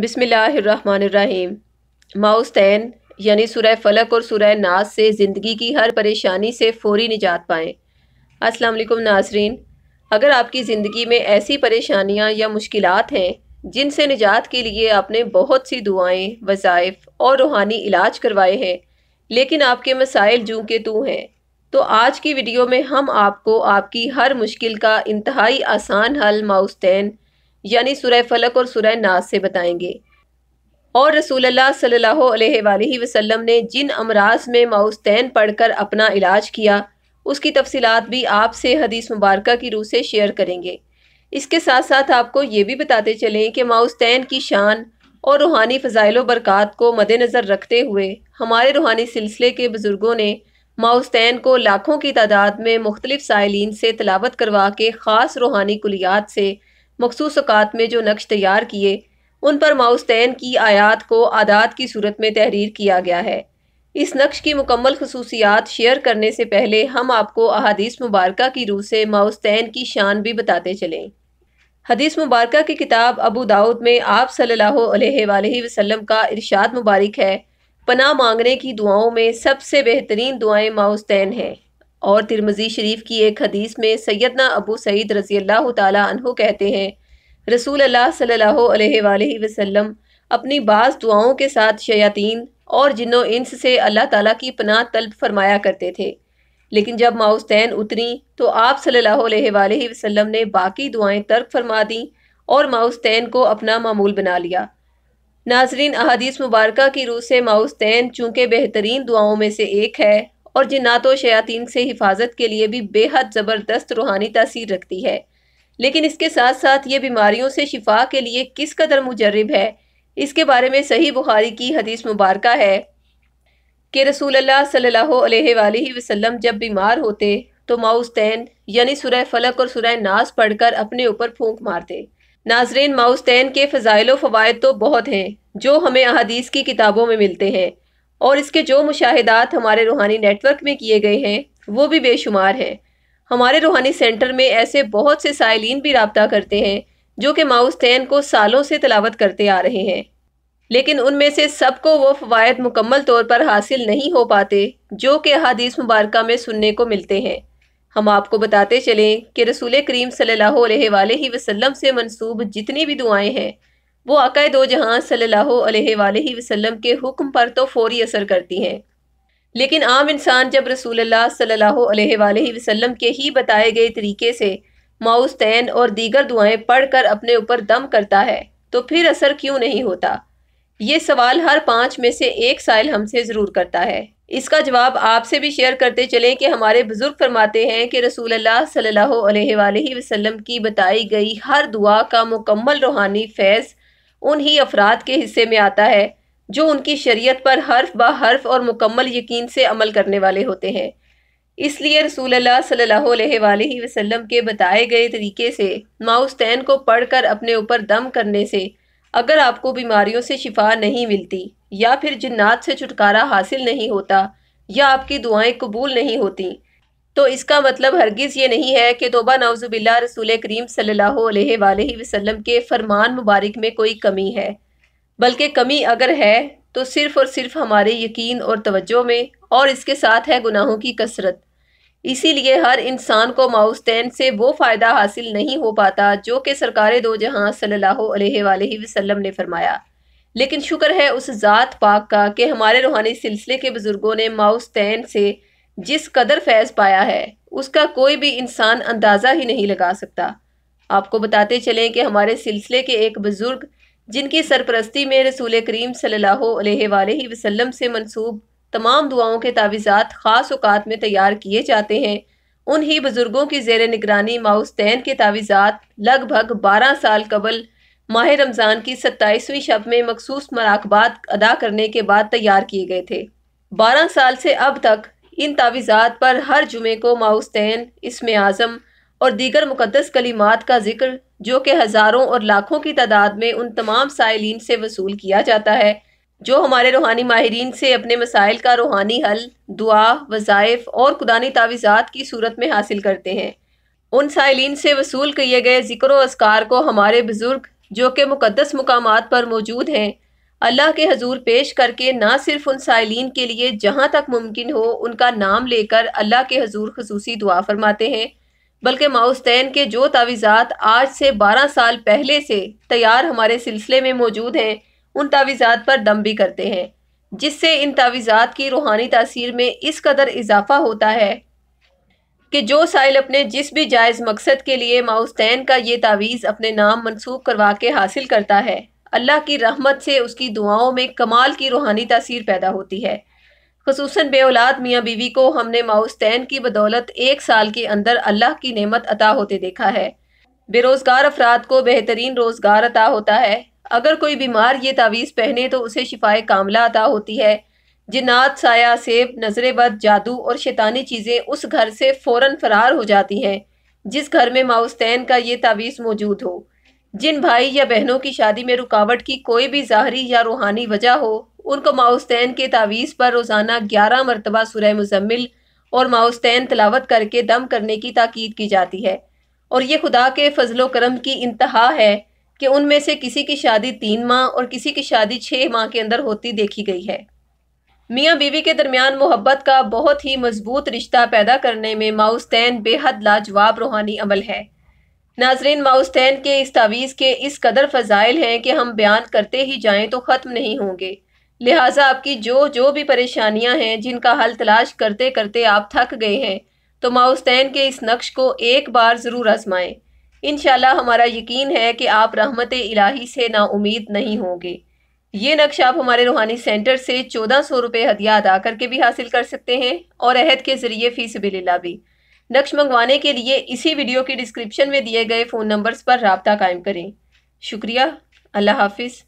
बिसमीम माउस्तैन यानी सुरह फ़लक और सुरह नास से ज़िंदगी की हर परेशानी से फौरी निजात पाएँ असलम नाजरीन अगर आपकी ज़िंदगी में ऐसी परेशानियाँ या मुश्किल हैं जिनसे निजात के लिए आपने बहुत सी दुआएँ वज़ाइफ़ और रूहानी इलाज करवाए हैं लेकिन आपके मसाइल जूँ के तू हैं तो आज की वीडियो में हम आपको आपकी हर मुश्किल का इंतहाई आसान हल माउस्तैन यानी सुरह फलक और सुरह नाज से बताएंगे और रसूल अल्लाह सल्लल्लाहु वसल्लम ने जिन अमराज में माउस्तैन पढ़कर अपना इलाज किया उसकी तफसीत भी आपसे हदीस मुबारक की रूह से शेयर करेंगे इसके साथ साथ आपको ये भी बताते चलें कि माउस्तैन की शान और रूहानी फ़जाइल बरक़ात को मद्नज़र रखते हुए हमारे रूहानी सिलसिले के बुज़ुर्गों ने माउस्तैन को लाखों की तादाद में मुख्तलिफ़ साइलिन से तलावत करवा के ख़ास रूहानी कुलियात से मखसूस अकात में जो नक्श तैयार किए उन पर माउस्तैन की आयात को आदात की सूरत में तहरीर किया गया है इस नक्श की मुकम्मल खसूसियात शेयर करने से पहले हम आपको अदीस मुबारक की रूह से माउस्तैन की शान भी बताते चलें हदीस मुबारक की किताब अबू दाऊद में आप सल्ला वसलम का इरशाद मुबारक है पनाह मांगने की दुआओं में सबसे बेहतरीन दुआएं माउस्तैन हैं और तिरमजी शरीफ की एक हदीस में सैदना अबू सईद रज़ी अल्लाह तहु कहते हैं रसूल अल्लाह सल्लल्लाहु वसल्लम अपनी बाज़ दुआओं के साथ शयातीन और जिनों इंस से अल्लाह ताला की पनाह तलब फरमाया करते थे लेकिन जब माउसैन उतरी तो आप सल्लल्लाहु वसलम ने बाकी दुआएं तर्क फरमा दी और माउसैन को अपना मामूल बना लिया नाजरीन अहदीस मुबारक की रूह से माउसैन चूँकि बेहतरीन दुआओं में से एक है और जिन्नात तो व शयातीन से हिफाजत के लिए भी बेहद ज़बरदस्त रूहानी तासीर रखती है लेकिन इसके साथ साथ ये बीमारियों से शिफा के लिए किस कदर मुजरब है इसके बारे में सही बुखारी की हदीस मुबारक है कि रसूल अल्लाह सल्लल्लाहु अलैहि वसल्लम जब बीमार होते तो माउस्तैन यानी सुरह फलक और सुरह नास पढ़कर अपने ऊपर फूंक मारते नाजरेन माउस्तैन के फ़जाइल फ़वाद तो बहुत हैं जो हमें अहादीस की किताबों में मिलते हैं और इसके जो मुशाहदात हमारे रूहानी नेटवर्क में किए गए हैं वो भी बेशुमार हैं हमारे रूहानी सेंटर में ऐसे बहुत से साइलिन भी रबता करते हैं जो कि माउसटैन को सालों से तलावत करते आ रहे हैं लेकिन उनमें से सबको वो फ़वाद मुकम्मल तौर पर हासिल नहीं हो पाते जो कि अदीस मुबारक में सुनने को मिलते हैं हम आपको बताते चलें कि रसूल करीम सल वसम से मनसूब जितनी भी दुआएँ हैं वो आका दो जहाँ सल्ला वसलम के हुक्म पर तो फ़ौरी असर करती हैं लेकिन आम इंसान जब रसूल सल्ला वसलम के ही बताए गए तरीके से माउस तैन और दीगर दुआएं पढ़कर अपने ऊपर दम करता है तो फिर असर क्यों नहीं होता ये सवाल हर पाँच में से एक साल हमसे ज़रूर करता है इसका जवाब आपसे भी शेयर करते चलें कि हमारे बुज़ुर्ग फरमाते हैं कि रसूल सल्ला वसलम की बताई गई हर दुआ का मुकम्मल रूहानी फैज़ उन ही अफराद के हिस्से में आता है जो उनकी शरीयत पर हर्फ ब हर्फ और मुकम्मल यकीन से अमल करने वाले होते हैं इसलिए रसूल सल्लल्लाहु वसल्लम के बताए गए तरीके से माउस्तैन को पढ़कर अपने ऊपर दम करने से अगर आपको बीमारियों से शिफा नहीं मिलती या फिर जिन्नात से छुटकारा हासिल नहीं होता या आपकी दुआएं कबूल नहीं होती तो इसका मतलब हरगिज़ ये नहीं है कि तोबा नवजुबिल्ला रसूल करीम सल्लल्लाहु वसलम के फरमान मुबारक में कोई कमी है बल्कि कमी अगर है तो सिर्फ़ और सिर्फ हमारे यकीन और तवज्जो में और इसके साथ है गुनाहों की कसरत इसीलिए हर इंसान को माउसैन से वो फ़ायदा हासिल नहीं हो पाता जो कि सरकार दो जहाँ सल्ला वसलम ने फरमाया लेकिन शुक्र है उस ज़ात पाक का कि हमारे रूहानी सिलसिले के बुज़ुर्गों ने माउसैन से जिस कदर फैज़ पाया है उसका कोई भी इंसान अंदाज़ा ही नहीं लगा सकता आपको बताते चलें कि हमारे सिलसिले के एक बुज़ुर्ग जिनकी सरपरस्ती में रसूल करीम सल्लल्लाहु अलैहि वसल्लम से मंसूब तमाम दुआओं के तावीज़ात ख़ास अवत में तैयार किए जाते हैं ही बुज़ुर्गों की जेर निगरानी माउस्तैन के तावीज़ात लगभग बारह साल कबल माह रमज़ान की सत्ताईसवीं शब में मखसूस मराकबात अदा करने के बाद तैयार किए गए थे बारह साल से अब तक इन तावीज़ात पर हर जुमे को माउसैन इसम आज़म और दीगर मुकदस कलीमात का जिक्र जो कि हज़ारों और लाखों की तादाद में उन तमाम साइलिन से वसूल किया जाता है जो हमारे रूहानी माहरीन से अपने मसाइल का रूहानी हल दुआ वज़ाइफ और खुदानी तावीज़ात की सूरत में हासिल करते हैं उन साइलिन से वसूल किए गए जिक्र असकार को हमारे बुज़ुर्ग जो कि मुकदस मकाम पर मौजूद हैं अल्लाह के हजूर पेश करके ना सिर्फ उन साइलिन के लिए जहाँ तक मुमकिन हो उनका नाम लेकर अल्लाह के हजूर खसूसी दुआ फरमाते हैं बल्कि माउस्तैन के जो तावीज़ात आज से बारह साल पहले से तैयार हमारे सिलसिले में मौजूद हैं उन तावीज़ात पर दम भी करते हैं जिससे इन तावीज़ात की रूहानी तसीर में इस कदर इजाफा होता है कि जो साइल अपने जिस भी जायज़ मकसद के लिए माउस्तैन का ये तावीज़ अपने नाम मनसूख करवा के हासिल करता है अल्लाह की रहमत से उसकी दुआओं में कमाल की रूहानी तासीर पैदा होती है खसूस औलाद मियाँ बीवी को हमने माउस्तैन की बदौलत एक साल के अंदर अल्लाह की नेमत अता होते देखा है बेरोज़गार अफराद को बेहतरीन रोज़गार अता होता है अगर कोई बीमार ये तावीज़ पहने तो उसे शिफाए कामला अता होती है जिनात साया सेब नजर बद जादू और शैतानी चीज़ें उस घर से फ़ौर फरार हो जाती हैं जिस घर में माउस्तैन का ये तावीज़ मौजूद हो जिन भाई या बहनों की शादी में रुकावट की कोई भी ज़ाहरी या रूहानी वजह हो उनको माउस्तैन के तावीज़ पर रोज़ाना ग्यारह मरतबा सुरह मुजम्मिल और माउस्तैन तलावत करके दम करने की ताकीद की जाती है और ये खुदा के फजलो करम की इंतहा है कि उनमें से किसी की शादी तीन माह और किसी की शादी छः माह के अंदर होती देखी गई है मियाँ बीवी के दरमियान मोहब्बत का बहुत ही मजबूत रिश्ता पैदा करने में माउस्तैन बेहद लाजवाब रूहानी अमल है नाजरीन माउस्टैन के इस तावीज़ के इस कदर फ़जाइल हैं कि हम बयान करते ही जाएं तो ख़त्म नहीं होंगे लिहाजा आपकी जो जो भी परेशानियां हैं जिनका हल तलाश करते करते आप थक गए हैं तो माउस्टैन के इस नक्श को एक बार ज़रूर आजमाएं इन हमारा यकीन है कि आप रहमत इलाही से नाउमीद नहीं होंगे ये नक्श आप हमारे रूहानी सेंटर से चौदह सौ रुपये हदिया अदा करके भी हासिल कर सकते हैं और अहद के ज़रिए फ़ीस फ़ीसबिल्ला भी नक्श मंगवाने के लिए इसी वीडियो के डिस्क्रिप्शन में दिए गए फ़ोन नंबर्स पर रबता कायम करें शुक्रिया अल्लाह हाफिज़